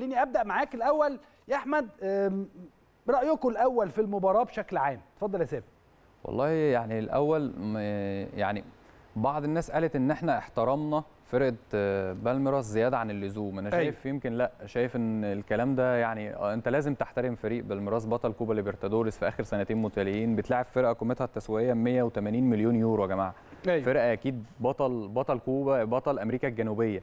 خليني ابدا معاك الاول يا احمد رايكم الاول في المباراه بشكل عام اتفضل يا سامي والله يعني الاول يعني بعض الناس قالت ان احنا احترمنا فرقه آه، بالميراس زياده عن اللزوم انا أيوه. شايف أي. يمكن لا شايف ان الكلام ده يعني آه، انت لازم تحترم فريق بالميراس بطل كوبا ليبرتادوريس في اخر سنتين متتاليين بتلاعب فرقه قيمتها التسويقيه 180 مليون يورو يا جماعه أيوة. فرقه اكيد بطل بطل كوبا بطل امريكا الجنوبيه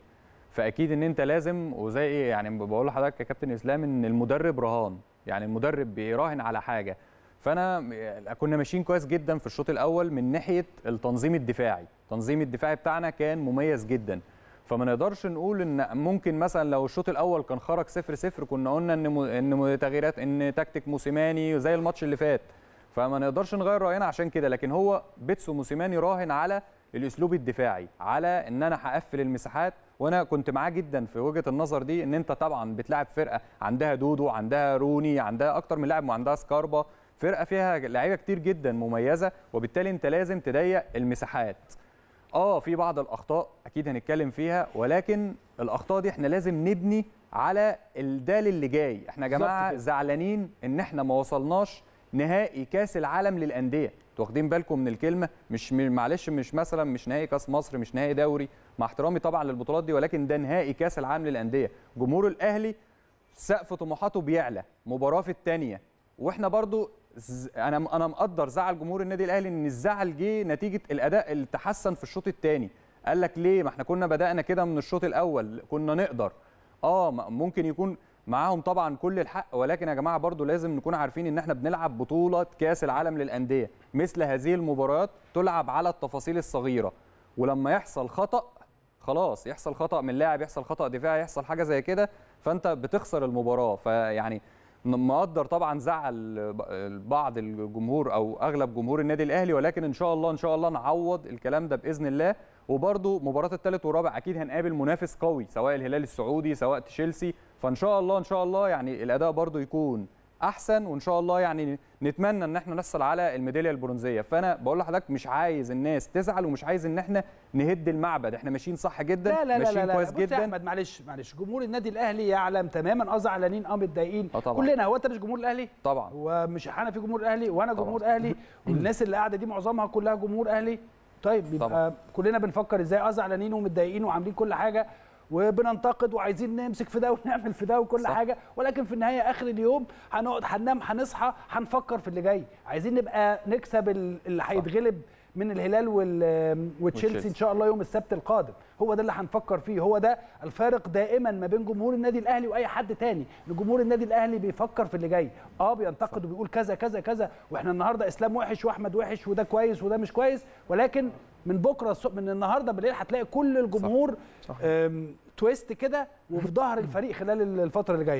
فاكيد ان انت لازم وزي يعني بقول لحضرتك يا كابتن اسلام ان المدرب رهان يعني المدرب بيراهن على حاجه فانا كنا ماشيين كويس جدا في الشوط الاول من ناحيه التنظيم الدفاعي التنظيم الدفاعي بتاعنا كان مميز جدا فما نقدرش نقول ان ممكن مثلا لو الشوط الاول كان خرج 0 0 كنا قلنا ان ان تغييرات ان تكتيك موسيماني زي الماتش اللي فات فما نقدرش نغير راينا عشان كده لكن هو بيتسو موسيماني راهن على الاسلوب الدفاعي على ان انا هقفل المساحات وانا كنت معاه جدا في وجهه النظر دي ان انت طبعا بتلعب فرقه عندها دودو عندها روني عندها اكتر من لاعب وعندها سكاربا فرقه فيها لعيبه كتير جدا مميزه وبالتالي انت لازم تضيق المساحات اه في بعض الاخطاء اكيد هنتكلم فيها ولكن الاخطاء دي احنا لازم نبني على الدال اللي جاي احنا يا جماعه زعلانين ان احنا ما وصلناش نهائي كاس العالم للانديه واخدين بالكم من الكلمه مش معلش مش مثلا مش نهائي كاس مصر مش نهائي دوري مع احترامي طبعا للبطولات دي ولكن ده نهائي كاس العالم للانديه جمهور الاهلي سقف طموحاته بيعلى مباراه في الثانيه واحنا برضو انا انا مقدر زعل جمهور النادي الاهلي ان الزعل جه نتيجه الاداء اللي تحسن في الشوط الثاني قال لك ليه ما احنا كنا بدانا كده من الشوط الاول كنا نقدر اه ممكن يكون معاهم طبعا كل الحق ولكن يا جماعه برضو لازم نكون عارفين ان احنا بنلعب بطوله كاس العالم للانديه مثل هذه المباريات تلعب على التفاصيل الصغيره ولما يحصل خطا خلاص يحصل خطا من لاعب يحصل خطا دفاعي يحصل حاجه زي كده فانت بتخسر المباراه فيعني مقدر طبعا زعل بعض الجمهور او اغلب جمهور النادي الاهلي ولكن ان شاء الله ان شاء الله نعوض الكلام ده باذن الله وبرده مباراه الثالث والرابع اكيد هنقابل منافس قوي سواء الهلال السعودي سواء تشيلسي فان شاء الله ان شاء الله يعني الاداء برضو يكون احسن وان شاء الله يعني نتمنى ان احنا نحصل على الميداليه البرونزيه فانا بقول لحضرتك مش عايز الناس تزعل ومش عايز ان احنا نهد المعبد احنا ماشيين صح جدا لا لا ماشيين لا لا كويس لا جدا احمد معلش معلش جمهور النادي الاهلي يعلم تماما اه زعلانين اه متضايقين كلنا هو انت مش جمهور الاهلي طبعا ومش انا في جمهور الاهلي وانا طبعًا. جمهور اهلي والناس اللي قاعده دي معظمها كلها جمهور اهلي طيب يبقى كلنا بنفكر ازاي اه زعلانين ومتضايقين وعاملين كل حاجه وبننتقد وعايزين نمسك في ده ونعمل في ده وكل صح. حاجه ولكن في النهايه اخر اليوم هنقعد هننام هنصحى هنفكر في اللي جاي عايزين نبقى نكسب اللي هيتغلب من الهلال وتشيلسي ان شاء الله يوم السبت القادم هو ده اللي هنفكر فيه هو ده الفارق دائما ما بين جمهور النادي الاهلي واي حد تاني ان جمهور النادي الاهلي بيفكر في اللي جاي اه بينتقد وبيقول كذا كذا كذا واحنا النهارده اسلام وحش واحمد وحش وده كويس وده مش كويس ولكن من بكره من النهارده بالليل هتلاقي كل الجمهور صح. صح. تويست كده وفي ظهر الفريق خلال الفتره اللي جايه